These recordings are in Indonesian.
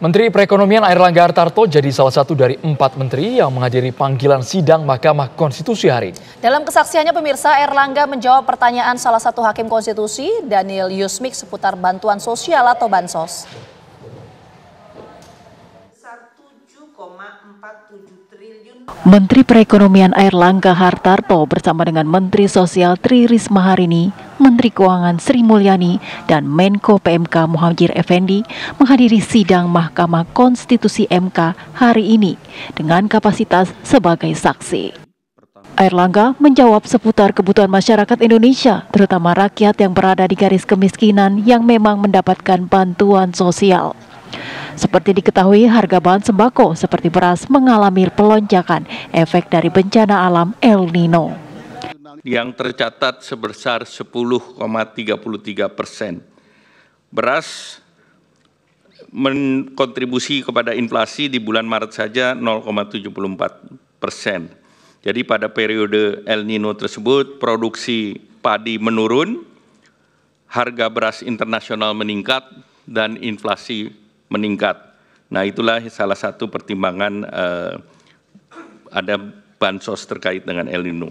Menteri Perekonomian Air Langga Hartarto jadi salah satu dari empat menteri yang menghadiri panggilan sidang Mahkamah Konstitusi hari ini. Dalam kesaksiannya pemirsa, Air Langga menjawab pertanyaan salah satu hakim konstitusi Daniel Yusmik seputar bantuan sosial atau bansos. Menteri Perekonomian Air Langga Hartarto bersama dengan Menteri Sosial Tri Risma Harini, Menteri Keuangan Sri Mulyani, dan Menko PMK Muhajir Effendi menghadiri sidang Mahkamah Konstitusi MK hari ini dengan kapasitas sebagai saksi. Air Langga menjawab seputar kebutuhan masyarakat Indonesia, terutama rakyat yang berada di garis kemiskinan yang memang mendapatkan bantuan sosial. Seperti diketahui, harga bahan sembako seperti beras mengalami pelonjakan efek dari bencana alam El Nino. Yang tercatat sebesar 10,33 persen. Beras mengkontribusi kepada inflasi di bulan Maret saja 0,74 persen. Jadi pada periode El Nino tersebut produksi padi menurun, harga beras internasional meningkat, dan inflasi meningkat. Nah, itulah salah satu pertimbangan eh, ada bansos terkait dengan El Nino.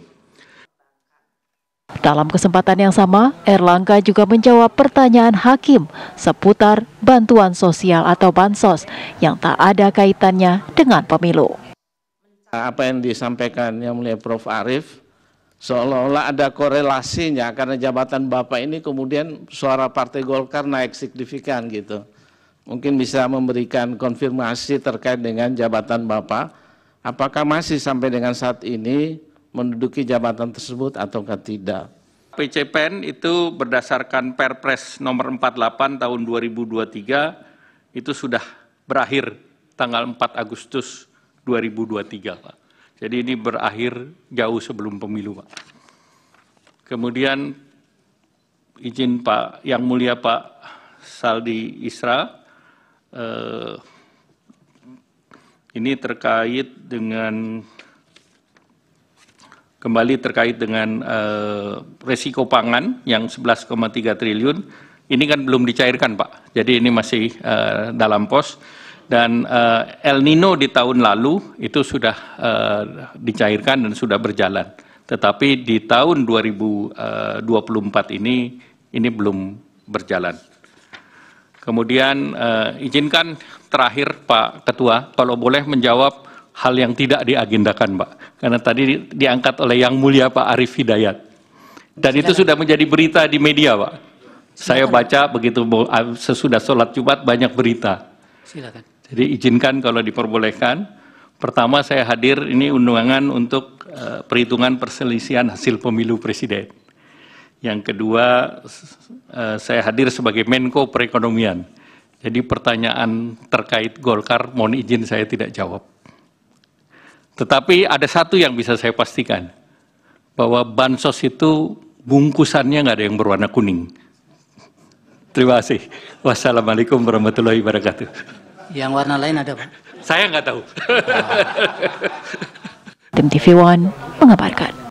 Dalam kesempatan yang sama, Erlangga juga menjawab pertanyaan hakim seputar bantuan sosial atau bansos yang tak ada kaitannya dengan pemilu. Apa yang disampaikan yang mulia Prof. Arief, seolah-olah ada korelasinya karena jabatan Bapak ini kemudian suara Partai Golkar naik signifikan gitu mungkin bisa memberikan konfirmasi terkait dengan jabatan Bapak, apakah masih sampai dengan saat ini menduduki jabatan tersebut atau tidak? PCPN itu berdasarkan Perpres nomor 48 tahun 2023 itu sudah berakhir tanggal 4 Agustus 2023, Pak. Jadi ini berakhir jauh sebelum pemilu, Pak. Kemudian izin Pak Yang Mulia Pak Saldi Isra eh, ini terkait dengan kembali terkait dengan eh, resiko pangan yang 11,3 triliun. Ini kan belum dicairkan, Pak. Jadi ini masih eh, dalam pos dan eh, El Nino di tahun lalu itu sudah eh, dicairkan dan sudah berjalan. Tetapi di tahun 2024 eh, ini ini belum berjalan. Kemudian eh, izinkan terakhir Pak Ketua kalau boleh menjawab hal yang tidak diagendakan Pak. Karena tadi diangkat oleh Yang Mulia Pak Arif Hidayat. Dan itu sudah menjadi berita di media Pak. Saya baca begitu ah, sesudah sholat Jumat banyak berita. Silakan. Jadi izinkan kalau diperbolehkan. Pertama saya hadir ini undangan untuk uh, perhitungan perselisihan hasil pemilu presiden. Yang kedua, eh, saya hadir sebagai Menko Perekonomian. Jadi pertanyaan terkait Golkar, mohon izin saya tidak jawab. Tetapi ada satu yang bisa saya pastikan, bahwa bansos itu bungkusannya nggak ada yang berwarna kuning. Terima kasih. Wassalamualaikum warahmatullahi wabarakatuh. Yang warna lain ada, Pak? Saya nggak tahu. Tim TV One mengabarkan.